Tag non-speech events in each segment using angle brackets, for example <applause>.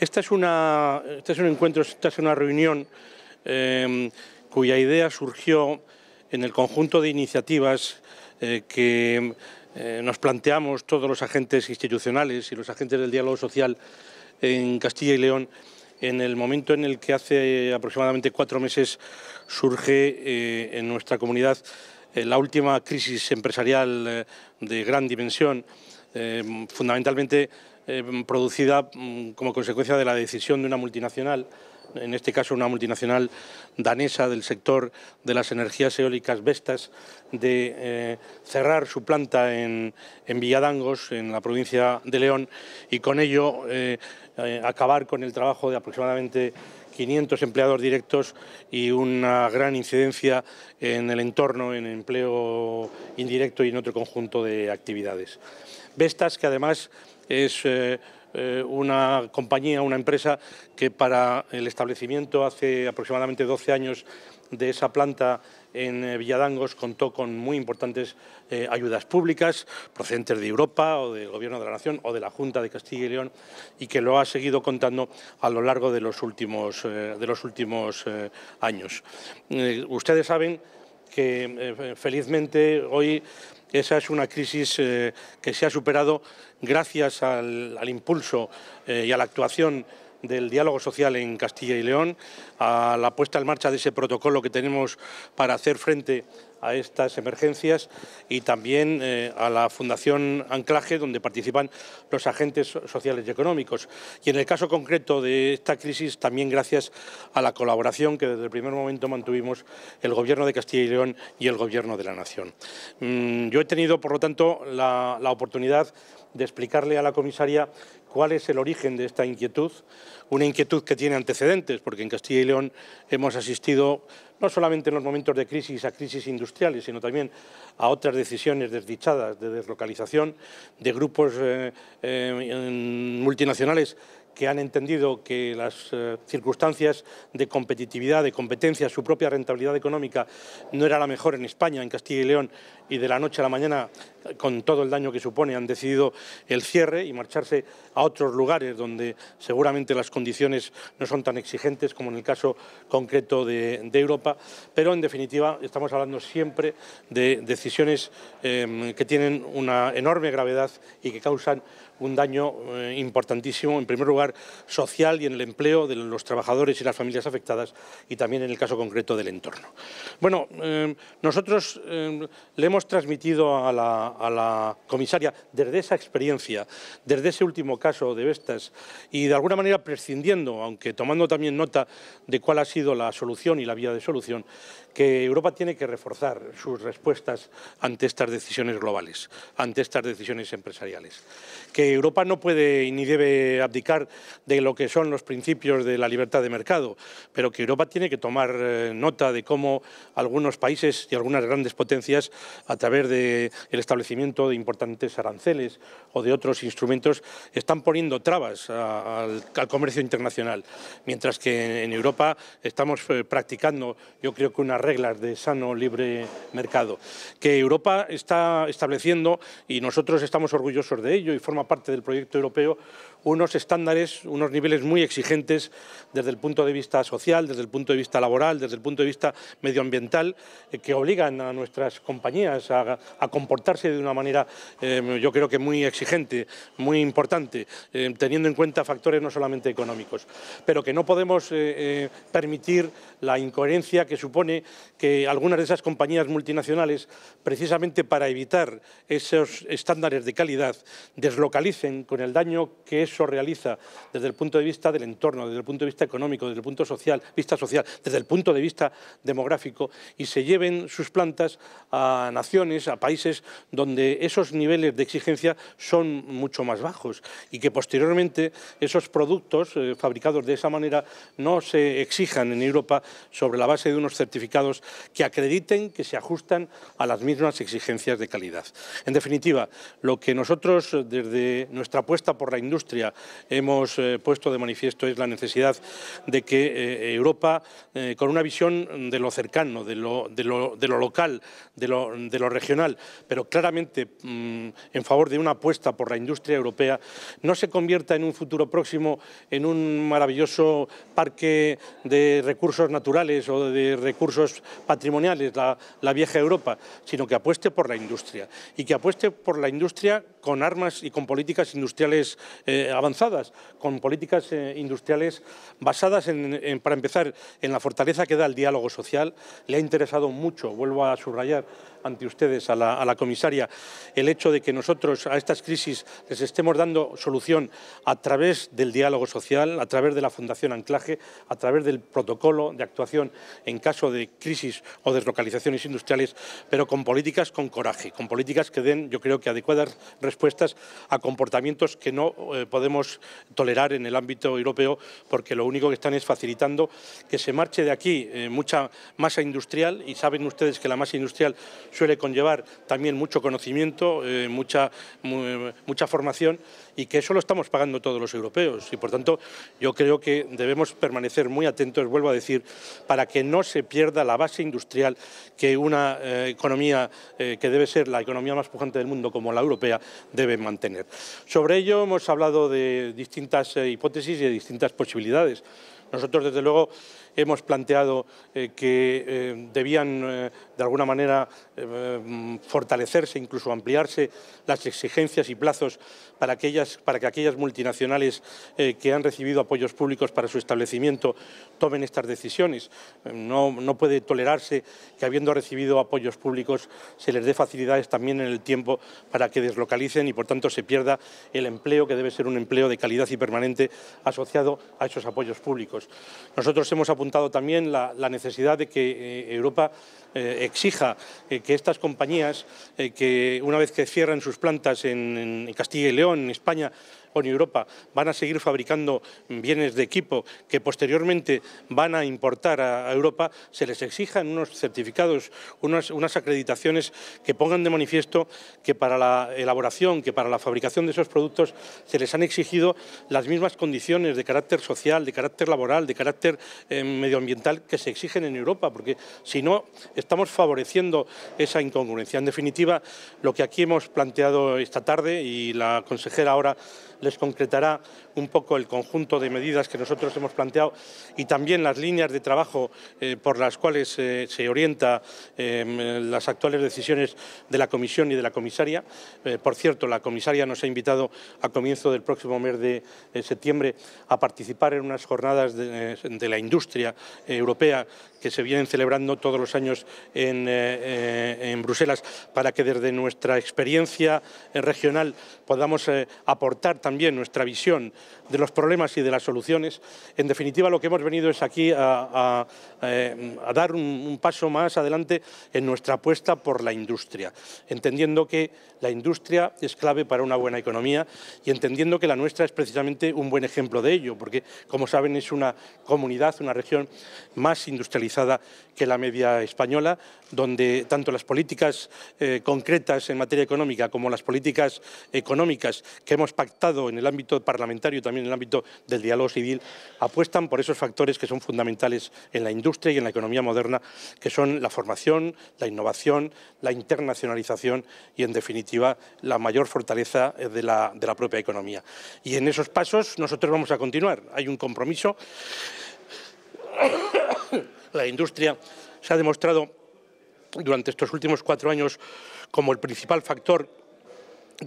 Esta es una, este es un encuentro, esta es una reunión em, cuya idea surgió en el conjunto de iniciativas eh, que eh, nos planteamos todos los agentes institucionales y los agentes del diálogo social en Castilla y León en el momento en el que hace aproximadamente cuatro meses surge eh, en nuestra comunidad la última crisis empresarial de gran dimensión, fundamentalmente eh, producida mm, como consecuencia de la decisión de una multinacional, en este caso una multinacional danesa del sector de las energías eólicas Vestas, de eh, cerrar su planta en, en, Villadangos, en la provincia de León, y con ello eh, acabar con el trabajo de aproximadamente 500 empleados directos y una gran incidencia en el entorno, en empleo indirecto y en otro conjunto de actividades. Vestas, que además es eh, eh, una compañía, una empresa que para el establecimiento hace aproximadamente 12 años de esa planta en eh, Villadangos contó con muy importantes ayudas públicas procedentes de Europa o del Gobierno de la Nación o de la Junta de Castilla y León y que lo ha seguido contando a lo largo de los últimos, de los últimos años. ustedes saben que felizmente hoy esa es una crisis eh, que se ha superado gracias al, impulso eh, y a la actuación del diálogo social en Castilla y León, a la puesta en marcha de ese protocolo que tenemos para hacer frente a estas emergencias y también eh, a la Fundación Anclaje, donde participan los agentes sociales y económicos. Y en el caso concreto de esta crisis, también gracias a la colaboración que desde el primer momento mantuvimos el Gobierno de Castilla y León y el Gobierno de la Nación. Mm, yo he tenido, por lo tanto, la oportunidad de explicarle a la comisaria cuál es el origen de esta inquietud, una inquietud que tiene antecedentes, porque en Castilla y León hemos asistido no solamente en los momentos de crisis a crisis industriales, sino también a otras decisiones desdichadas de deslocalización de grupos eh, eh, multinacionales que han entendido que las eh, circunstancias de competitividad, de competencia, su propia rentabilidad económica no era la mejor en España, en Castilla y León, y de la noche a la mañana, con todo el daño que supone, han decidido el cierre y marcharse a otros lugares donde seguramente las condiciones no son tan exigentes como en el caso concreto de, Europa. Pero, en definitiva, estamos hablando siempre de decisiones em, que tienen una enorme gravedad y que causan un daño eh, importantísimo, en primer lugar, social y en el empleo de los trabajadores y las familias afectadas y también en el caso concreto del entorno. Bueno, eh, nosotros eh, le hemos transmitido a la, a la, comisaria desde esa experiencia, desde ese último caso de Vestas y de alguna manera prescindiendo, aunque tomando también nota de cuál ha sido la solución y la vía de solución, que Europa tiene que reforzar sus respuestas ante estas decisiones globales, ante estas decisiones empresariales. Que Europa no puede ni debe abdicar de lo que son los principios de la libertad de mercado, pero que Europa tiene que tomar eh, nota de cómo algunos países y algunas grandes potencias, a través del establecimiento de importantes aranceles o de otros instrumentos, están poniendo trabas al comercio internacional, mientras que en Europa estamos eh, practicando, yo creo que una reglas de sano libre mercado, que Europa está estableciendo, y nosotros estamos orgullosos de ello y forma parte del proyecto europeo, unos estándares, unos niveles muy exigentes desde el punto de vista social, desde el punto de vista laboral, desde el punto de vista medioambiental, eh, que obligan a nuestras compañías a, comportarse de una manera, eh, yo creo que muy exigente, muy importante, eh, teniendo en cuenta factores no solamente económicos, pero que no podemos permitir la incoherencia que supone que algunas de esas compañías multinacionales, precisamente para evitar esos estándares de calidad, deslocalicen con el daño que es eso realiza desde el punto de vista del entorno, desde el punto de vista económico, desde el punto social, vista social, desde el punto de vista demográfico y se lleven sus plantas a naciones, a países donde esos niveles de exigencia son mucho más bajos y que posteriormente esos productos eh, fabricados de esa manera no se exijan en Europa sobre la base de unos certificados que acrediten que se ajustan a las mismas exigencias de calidad. En definitiva, lo que nosotros desde nuestra apuesta por la industria hemos eh, puesto de manifiesto es la necesidad de que eh, Europa, eh, con una visión de lo cercano, de lo, local, de lo, regional, pero claramente mm, en favor de una apuesta por la industria europea, no se convierta en un futuro próximo en un maravilloso parque de recursos naturales o de recursos patrimoniales, la, vieja Europa, sino que apueste por la industria y que apueste por la industria con armas y con políticas industriales avanzadas, con políticas eh, industriales basadas, en, para empezar, en la fortaleza que da el diálogo social. Le ha interesado mucho, vuelvo a subrayar, ante ustedes, a la, comisaria, el hecho de que nosotros a estas crisis les estemos dando solución a través del diálogo social, a través de la Fundación Anclaje, a través del protocolo de actuación en caso de crisis o deslocalizaciones industriales, pero con políticas con coraje, con políticas que den, yo creo que adecuadas respuestas a comportamientos que no eh, podemos tolerar en el ámbito europeo, porque lo único que están es facilitando que se marche de aquí eh, mucha masa industrial, y saben ustedes que la masa industrial suele conllevar también mucho conocimiento, eh, mucha, mucha formación y que eso lo estamos pagando todos los europeos. Y por tanto, yo creo que debemos permanecer muy atentos, vuelvo a decir, para que no se pierda la base industrial que una eh, economía eh, que debe ser la economía más pujante del mundo como la europea debe mantener. Sobre ello hemos hablado de distintas hipótesis y de distintas posibilidades. Nosotros, desde luego, hemos planteado eh, que eh, debían eh, de alguna manera fortalecerse, incluso ampliarse las exigencias y plazos para, aquellas, para que aquellas multinacionales que han recibido apoyos públicos para su establecimiento tomen estas decisiones. No, no puede tolerarse que habiendo recibido apoyos públicos se les dé facilidades también en el tiempo para que deslocalicen y por tanto se pierda el empleo que debe ser un empleo de calidad y permanente asociado a esos apoyos públicos. Nosotros hemos apuntado también la, necesidad de que eh, Europa eh, exija eh, que estas compañías, que una vez que cierran sus plantas en Castilla y León, en España, en Europa van a seguir fabricando bienes de equipo que posteriormente van a importar a, Europa, se les exijan unos certificados, unas, unas acreditaciones que pongan de manifiesto que para la elaboración, que para la fabricación de esos productos se les han exigido las mismas condiciones de carácter social, de carácter laboral, de carácter eh, medioambiental que se exigen en Europa, porque si no estamos favoreciendo esa incongruencia. En definitiva, lo que aquí hemos planteado esta tarde y la consejera ahora les concretará un poco el conjunto de medidas que nosotros hemos planteado y también las líneas de trabajo eh, por las cuales eh, se orienta eh, las actuales decisiones de la comisión y de la comisaria. por cierto, la comisaria nos ha invitado a comienzo del próximo mes de septiembre a participar en unas jornadas de, la industria europea que se vienen celebrando todos los años en, en Bruselas para que desde nuestra experiencia regional podamos aportar también también nuestra visión de los problemas y de las soluciones. En definitiva, lo que hemos venido es aquí a, eh, dar un, paso más adelante en nuestra apuesta por la industria, entendiendo que la industria es clave para una buena economía y entendiendo que la nuestra es precisamente un buen ejemplo de ello, porque, como saben, es una comunidad, una región más industrializada que la media española, donde tanto las políticas eh, concretas en materia económica como las políticas económicas que hemos pactado en el ámbito parlamentario y también en el ámbito del diálogo civil apuestan por esos factores que son fundamentales en la industria y en la economía moderna, que son la formación, la innovación, la internacionalización y, en definitiva, la mayor fortaleza de la, de la propia economía. Y en esos pasos nosotros vamos a continuar. Hay un compromiso. <coughs> La industria se ha demostrado durante estos últimos cuatro años como el principal factor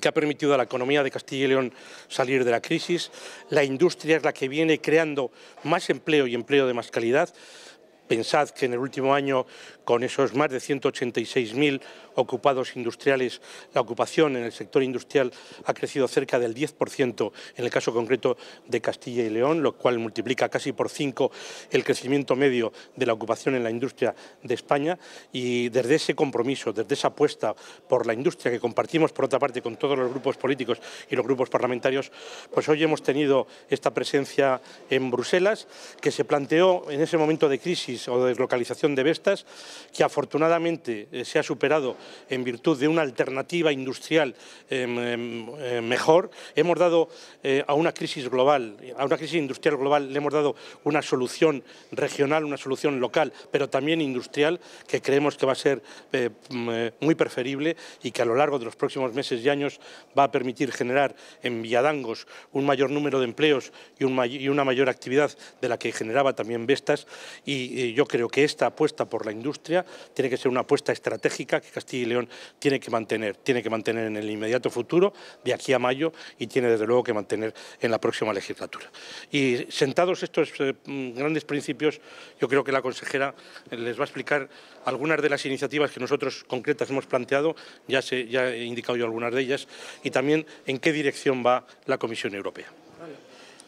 que ha permitido a la economía de Castilla y León salir de la crisis. La industria es la que viene creando más empleo y empleo de más calidad. Pensad que en el último año, con esos más de 186.000 ocupados industriales, la ocupación en el sector industrial ha crecido cerca del 10% en el caso concreto de Castilla y León, lo cual multiplica casi por 5 el crecimiento medio de la ocupación en la industria de España. Y desde ese compromiso, desde esa apuesta por la industria que compartimos, por otra parte, con todos los grupos políticos y los grupos parlamentarios, pues hoy hemos tenido esta presencia en Bruselas, que se planteó en ese momento de crisis o deslocalización de Vestas, que afortunadamente eh, se ha superado en virtud de una alternativa industrial em, em, em, mejor. Hemos dado eh, a una crisis global, a una crisis industrial global, le hemos dado una solución regional, una solución local, pero también industrial, que creemos que va a ser eh, mm, muy preferible y que a lo largo de los próximos meses y años va a permitir generar en Villadangos un mayor número de empleos y, una mayor actividad de la que generaba también Vestas y, yo creo que esta apuesta por la industria tiene que ser una apuesta estratégica que Castilla y León tiene que mantener, tiene que mantener en el inmediato futuro, de aquí a mayo, y tiene desde luego que mantener en la próxima legislatura. Y sentados estos eh, mm, grandes principios, yo creo que la consejera les va a explicar algunas de las iniciativas que nosotros concretas hemos planteado, ya, ya he indicado yo algunas de ellas, y también en qué dirección va la Comisión Europea.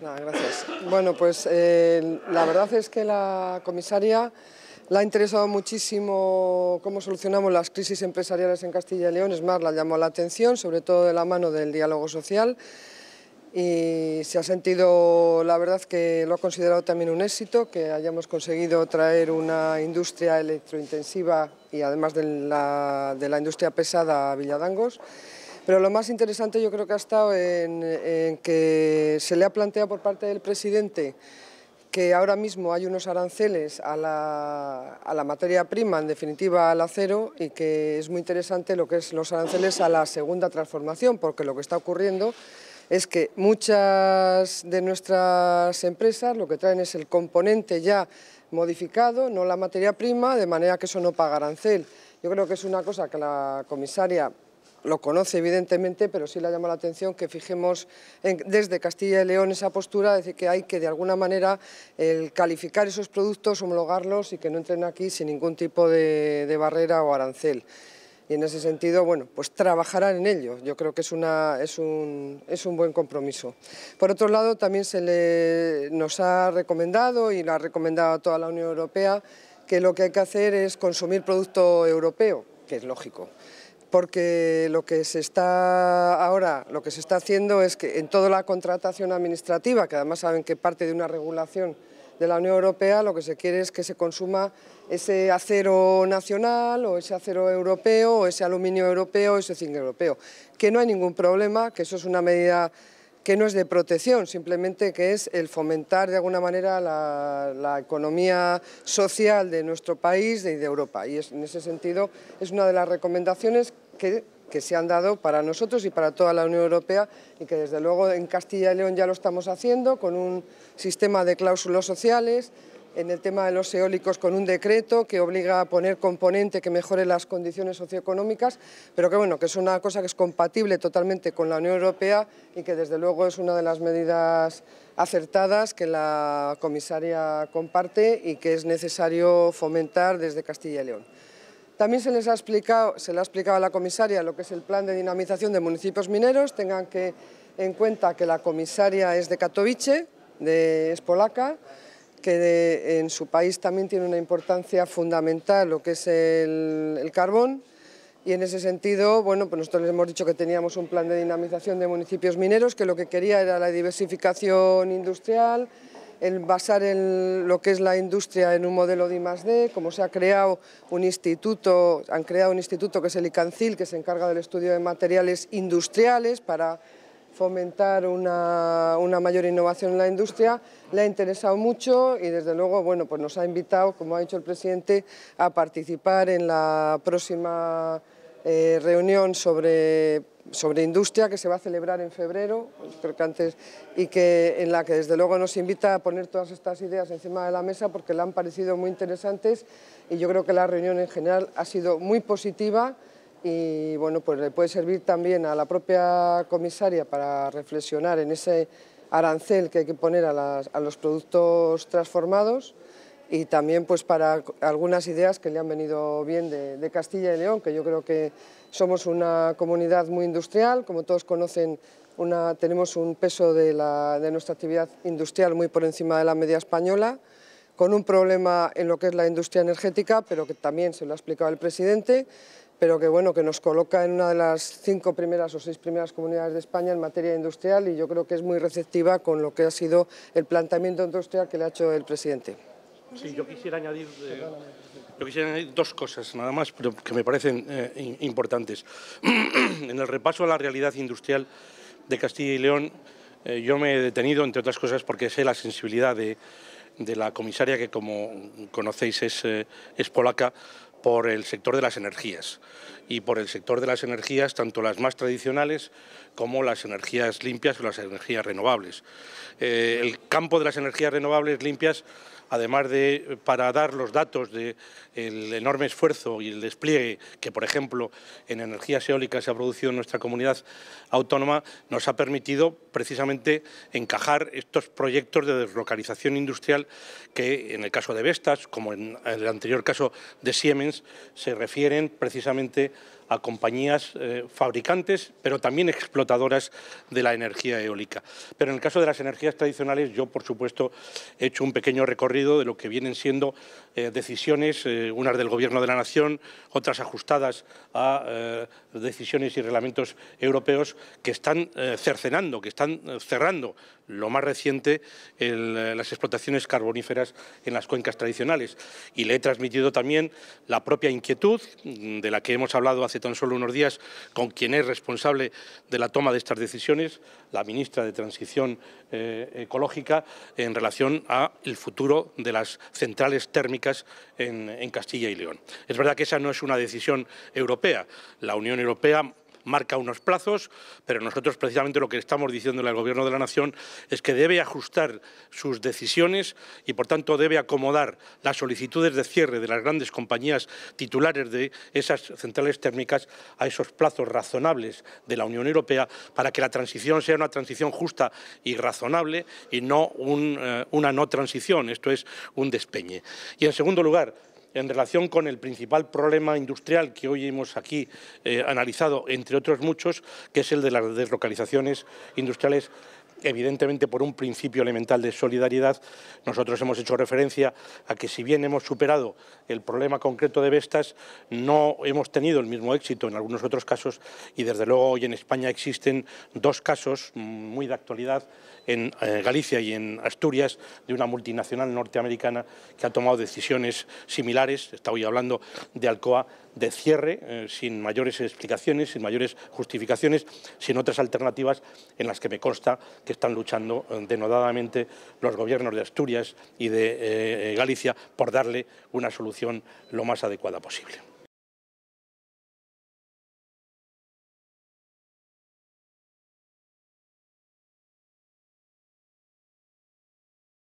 Nada, gracias. Bueno, pues eh, la verdad es que la comisaria la ha interesado muchísimo cómo solucionamos las crisis empresariales en Castilla y León, es más, la llamó la atención, sobre todo de la mano del diálogo social, y se ha sentido, la verdad, que lo ha considerado también un éxito, que hayamos conseguido traer una industria electrointensiva y además de la industria pesada a Villadangos, pero lo más interesante yo creo que ha estado en, que se le ha planteado por parte del presidente que ahora mismo hay unos aranceles a la, a la, materia prima, en definitiva al acero, y que es muy interesante lo que es los aranceles a la segunda transformación, porque lo que está ocurriendo es que muchas de nuestras empresas lo que traen es el componente ya modificado, no la materia prima, de manera que eso no paga arancel. Yo creo que es una cosa que la comisaria lo conoce evidentemente, pero sí le llama la atención que fijemos desde Castilla y León esa postura, es decir, que hay que de alguna manera calificar esos productos, homologarlos y que no entren aquí sin ningún tipo de, barrera o arancel y en ese sentido, bueno, pues trabajarán en ello. Yo creo que es, un, buen compromiso. Por otro lado, también se nos ha recomendado y lo ha recomendado a toda la Unión Europea que lo que hay que hacer es consumir producto europeo, que es lógico porque lo que se está ahora, lo que se está haciendo es que en toda la contratación administrativa, que además saben que parte de una regulación de la Unión Europea, lo que se quiere es que se consuma ese acero nacional o ese acero europeo o ese aluminio europeo o ese zinc europeo, que no hay ningún problema, que eso es una medida que no es de protección, simplemente que es el fomentar de alguna manera la, economía social de nuestro país y de, Europa. Y en ese sentido es una de las recomendaciones que, se han dado para nosotros y para toda la Unión Europea y que desde luego en Castilla y León ya lo estamos haciendo con un sistema de cláusulas sociales, en el tema de los eólicos con un decreto que obliga a poner componente que mejore las condiciones socioeconómicas, pero que bueno, que es una cosa que es compatible totalmente con la Unión Europea y que desde luego es una de las medidas acertadas que la comisaria comparte y que es necesario fomentar desde Castilla y León. También se les ha explicado, se le ha explicado a la comisaria lo que es el plan de dinamización de municipios mineros. Tengan en cuenta que la comisaria es de Katowice, de, es polaca, que en su país también tiene una importancia fundamental lo que es el, carbón. Y en ese sentido, bueno, pues nosotros les hemos dicho que teníamos un plan de dinamización de municipios mineros, que lo que quería era la diversificación industrial, el basar en lo que es la industria en un modelo de I+.D., como se ha creado un instituto, han creado un instituto que es el ICANCIL, que se encarga del estudio de materiales industriales para fomentar una, mayor innovación en la industria, le ha interesado mucho y desde luego bueno, pues nos ha invitado, como ha dicho el presidente, a participar en la próxima eh, reunión sobre sobre industria que se va a celebrar en febrero, creo antes, y que, en la que desde luego nos invita a poner todas estas ideas encima de la mesa porque le han parecido muy interesantes y yo creo que la reunión en general ha sido muy positiva y bueno, pues le puede servir también a la propia comisaria para reflexionar en ese arancel que hay que poner a, las, a los productos transformados y también pues para algunas ideas que le han venido bien de, de Castilla y León, que yo creo que somos una comunidad muy industrial, como todos conocen, tenemos un peso de, nuestra actividad industrial muy por encima de la media española, con un problema en lo que es la industria energética, pero que también se lo ha explicado el presidente, pero que, bueno, que nos coloca en una de las cinco primeras o seis primeras comunidades de España en materia industrial y yo creo que es muy receptiva con lo que ha sido el planteamiento industrial que le ha hecho el presidente. Sí, yo quisiera añadir eh, yo quisiera dos cosas nada más, pero que me parecen eh, importantes. <clears throat> en el repaso a la realidad industrial de Castilla y León, eh, yo me he detenido, entre otras cosas, porque sé la sensibilidad de, la comisaria, que como conocéis eh, es, polaca, por el sector de las energías. Y por el sector de las energías, tanto las más tradicionales como las energías limpias o las energías renovables. el campo de las energías renovables limpias además de eh, para dar los datos del enorme esfuerzo y el despliegue que, por ejemplo, en energías eólicas se ha producido en nuestra comunidad autónoma, nos ha permitido precisamente encajar estos proyectos de deslocalización industrial que, en el caso de Vestas, como en el anterior caso de Siemens, se refieren precisamente a a compañías eh, fabricantes, pero también explotadoras de la energía eólica. Pero en el caso de las energías tradicionales, yo, por supuesto, he hecho un pequeño recorrido de lo que vienen siendo eh, decisiones, eh, unas del Gobierno de la Nación, otras ajustadas a decisiones y reglamentos europeos que están cercenando, que están cerrando lo más reciente, en eh, las explotaciones carboníferas en las cuencas tradicionales. Y le he transmitido también la propia inquietud mm, de la que hemos hablado hace tan solo unos días con quien es responsable de la toma de estas decisiones, la ministra de Transición eh, Ecológica, en relación al futuro de las centrales térmicas en, en Castilla y León. Es verdad que esa no es una decisión europea. La Unión Europea marca unos plazos, pero nosotros precisamente lo que estamos diciendo al Gobierno de la Nación es que debe ajustar sus decisiones y, por tanto, debe acomodar las solicitudes de cierre de las grandes compañías titulares de esas centrales térmicas a esos plazos razonables de la Unión Europea para que la transición sea una transición justa y razonable y no eh, una no transición, esto es un despeñe. Y, en segundo lugar, en relación con el principal problema industrial que hoy hemos aquí eh, analizado, entre otros muchos, que es el de las deslocalizaciones industriales evidentemente por un principio elemental de solidaridad, nosotros hemos hecho referencia a que si bien hemos superado el problema concreto de Vestas, no hemos tenido el mismo éxito en algunos otros casos y desde luego hoy en España existen dos casos muy de actualidad en eh, Galicia y en Asturias de una multinacional norteamericana que ha tomado decisiones similares, está hoy hablando de Alcoa, de cierre eh, sin mayores explicaciones, sin mayores justificaciones, sin otras alternativas en las que me consta que están luchando eh, denodadamente los gobiernos de Asturias y de eh, eh, Galicia por darle una solución lo más adecuada posible.